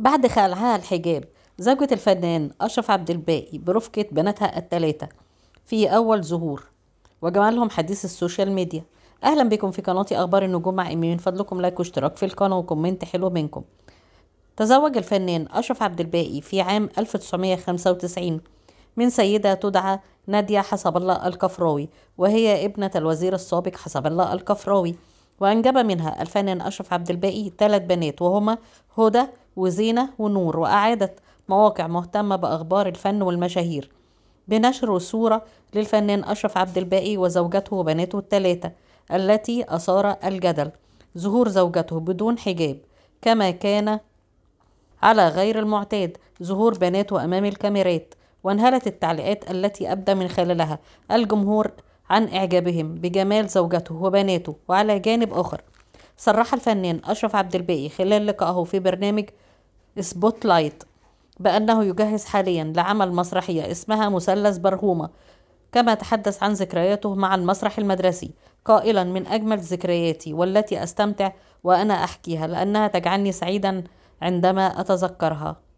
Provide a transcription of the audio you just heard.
بعد خلعها الحجاب زوجة الفنان أشرف عبد الباقي برفقة بناتها التلاتة في أول ظهور وجمالهم حديث السوشيال ميديا أهلا بكم في قناتي أخبار النجوم مع إيمي من فضلكم لايك واشتراك في القناة وكومنت حلو منكم تزوج الفنان أشرف عبد الباقي في عام 1995 من سيدة تدعى نادية حسب الله الكفراوي وهي ابنة الوزير السابق حسب الله الكفراوي وأنجب منها الفنان أشرف عبد الباقي ثلاث بنات وهما هدى وزينة ونور وأعادت مواقع مهتمة بأخبار الفن والمشاهير بنشر صورة للفنان أشرف عبد الباقي وزوجته وبناته الثلاثة التي أثار الجدل ظهور زوجته بدون حجاب كما كان على غير المعتاد ظهور بناته أمام الكاميرات وانهلت التعليقات التي أبدى من خلالها الجمهور عن إعجابهم بجمال زوجته وبناته وعلى جانب آخر صرح الفنان أشرف عبد الباقي خلال لقائه في برنامج سبوت لايت بأنه يجهز حاليا لعمل مسرحية اسمها مثلث برهومة كما تحدث عن ذكرياته مع المسرح المدرسي قائلا من أجمل ذكرياتي والتي أستمتع وأنا أحكيها لأنها تجعلني سعيدا عندما أتذكرها